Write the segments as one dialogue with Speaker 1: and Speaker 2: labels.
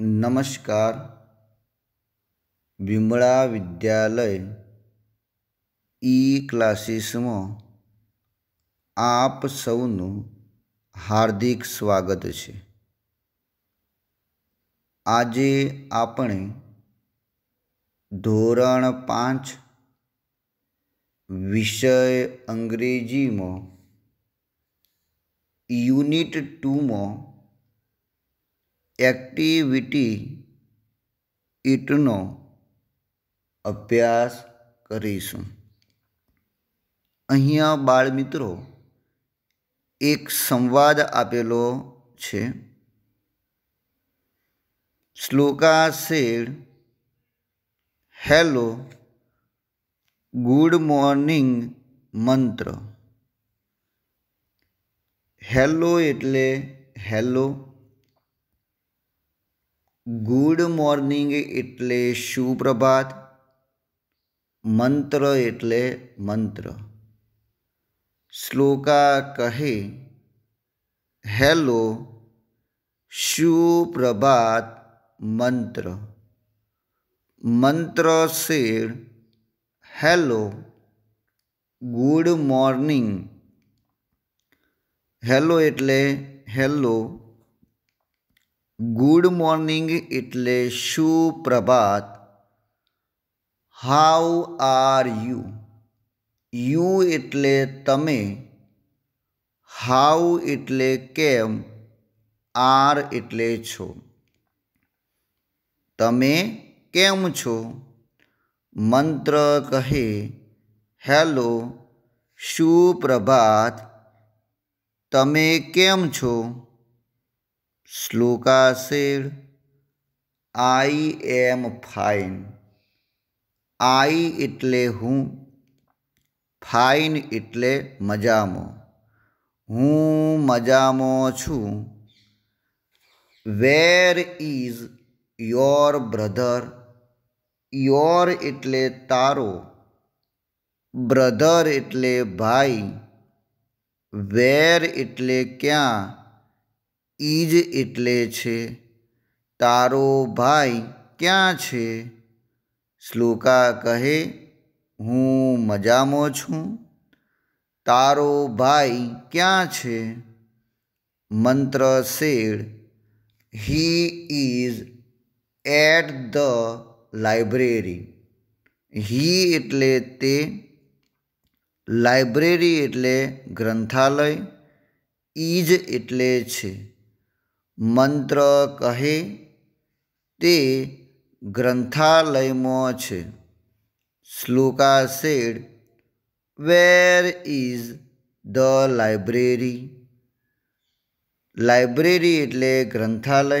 Speaker 1: નમસ્કાર વિમળા વિદ્યાલય ઈ ક્લાસીસમાં આપ સૌનું હાર્દિક સ્વાગત છે આજે આપણે ધોરણ પાંચ વિષય અંગ્રેજીમાં યુનિટ ટુમાં एक्टिविटी नो अभ्यास करूँ अहियाँ मित्रों एक संवाद आपेलो छे Shloka said hello good morning Mantra hello एट्ले हेलो गुड मॉर्निंग एट्ले सुप्रभात मंत्र एट्ले मंत्र श्लोका कहे हेलो सुप्रभात मंत्र मंत्र से हेलो गुड मॉर्निंग हेलो एटले हेलो गुड मॉर्निंग એટલે સુપ્રભાત હાઉ આર યુ યુ એટલે તમે હાઉ એટલે કેમ આર એટલે છો તમે કેમ છો મંત્ર કહે હેલો સુપ્રભાત તમે કેમ છો Shloka said I am fine I इटले हूँ फाइन इटले मजामो हूँ मजामो छू where is your brother your इटले तारो ब्रधर इटले भाई वेर इटले क्या इज એટલે છે તારો ભાઈ શું છે શ્લોકા કહે હું મજામો છું તારો ભાઈ શું છે Mantra said he is at the library he એટલે તે લાઈબ્રેરી એટલે ગ્રંથાલય ઇઝ એટલે છે મંત્ર કહે તે ગ્રંથાલયમાં છે Shloka said where is the library library એટલે ગ્રંથાલય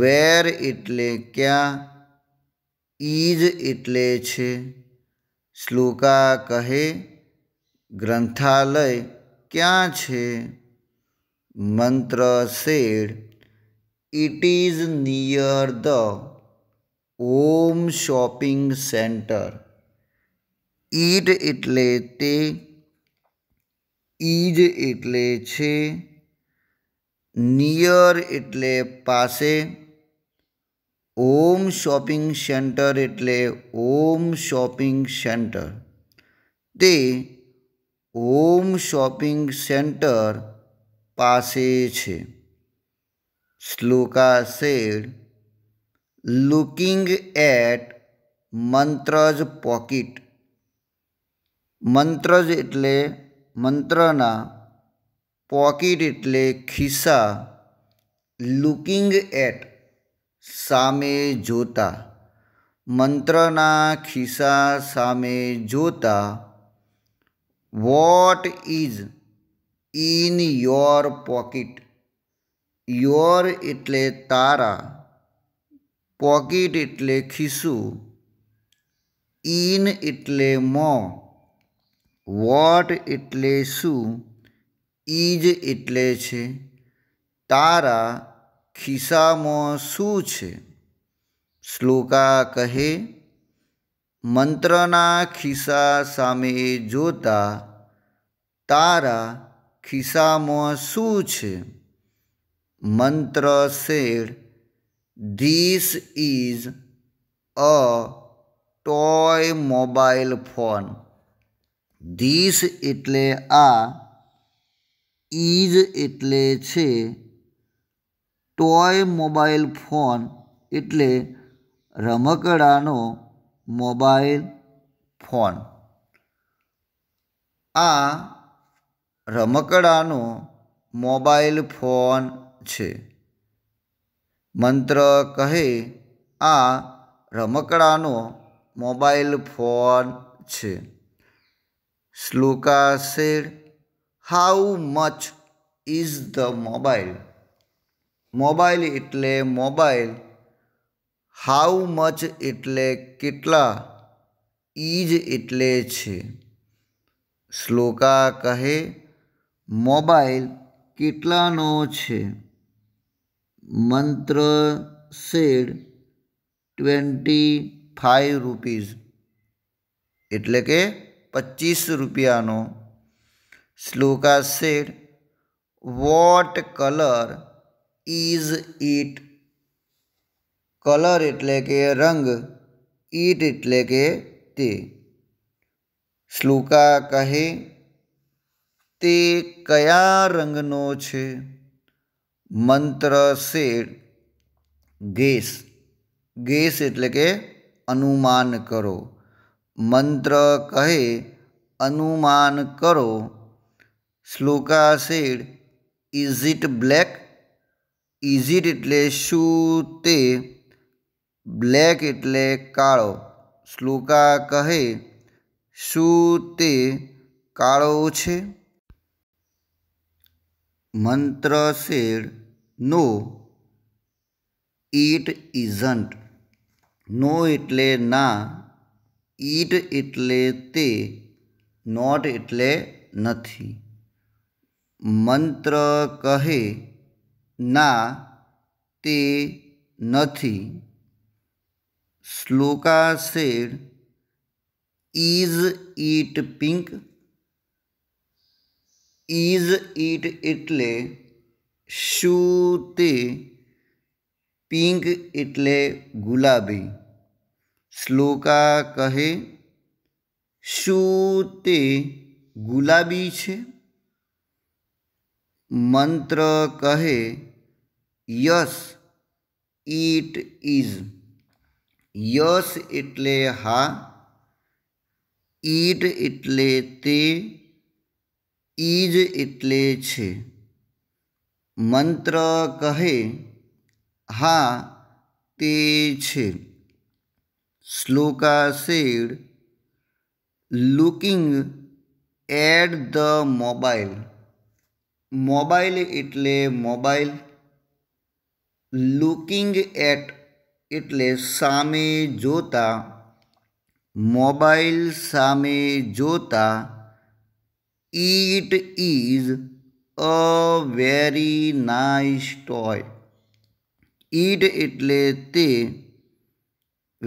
Speaker 1: વેર એટલે ક્યાં ઇઝ એટલે છે શ્લોકા કહે ગ્રંથાલય ક્યાં છે Mantra said, It is near the Om Shopping Center. Eat it late, is it late, near it le passe. Om Shopping Center, it le Om Shopping Center. The Om Shopping Center. पासे छे Shloka says looking at Mantra's pocket Mantra's એટલે મંત્રના pocket એટલે ખિસ્સા looking at સામે જોતા મંત્રના ખિસ્સા સામે જોતા what is in your pocket your એટલે તારા પોકેટ એટલે ખિસ્સુ ઇન એટલે માં વોટ એટલે શું ઇઝ એટલે છે તારા ખિસ્સામાં શું છે શ્લોકા કહે મંત્રના ખિસ્સા સામે જોતા તારા ખિસ્સામાં શું છે Mantra said this is a toy mobile phone this એટલે આ ઇઝ એટલે છે ટોય મોબાઈલ ફોન એટલે રમકડાનો મોબાઈલ ફોન આ રમકડાનો મોબાઈલ ફોન છે મંત્ર કહે આ રમકડાનો મોબાઈલ ફોન છે Shloka said how much is the mobile mobile એટલે મોબાઈલ હાઉ મચ એટલે કેટલા ઇજ એટલે છે શ્લોકા કહે મોબાઇલ કેટલા નો છે મંત્ર સેડ 25 રૂપિયા એટલે કે 25 રૂપિયા નો Shloka said what colour is it colour એટલે કે રંગ ઈટ એટલે કે તે શ્લોક કહે તે કયા રંગનો છે મંત્ર શેડ ગેસ ગેસ એટલે કે અનુમાન કરો મંત્ર કહે અનુમાન કરો Shloka said is it black is it એટલે શું તે બ્લેક એટલે કાળો શ્લોકા કહે શું તે કાળો છે मंत्र से नो इट इजंट नो એટલે ના ઈટ એટલે તે નોટ એટલે નથી મંત્ર કહે ના તે નથી Shloka says is it pink is it इटले शूते पिंक इटले गुलाबी श्लोका कहे शूते गुलाबी छे मंत्र कहे यस इट इज यस इटले हा ईट इटले ते ईज इटले मंत्र कहे हा ते छे Shloka said looking at the mobile mobile इटले मोबाइल लुकिंग एट इटले सामे जोता मोबाइल सामे जोता it is a very nice toy it એટલે તે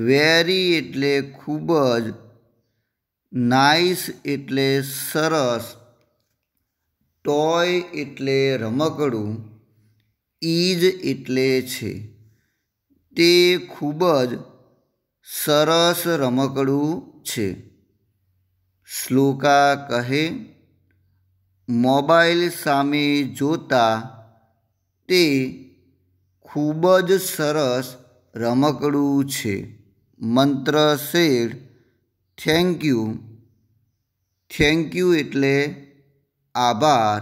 Speaker 1: વેરી એટલે ખૂબ જ નાઇસ એટલે સરસ ટોય એટલે રમકડું ઇઝ એટલે છે તે ખૂબ જ સરસ રમકડું છે શ્લોકા કહે મોબાઈલ સામે જોતાં તે ખૂબ જ સરસ રમકડું છે Mantra said thank you thank you એટલે આભાર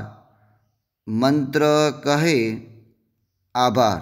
Speaker 1: મંત્ર કહે આભાર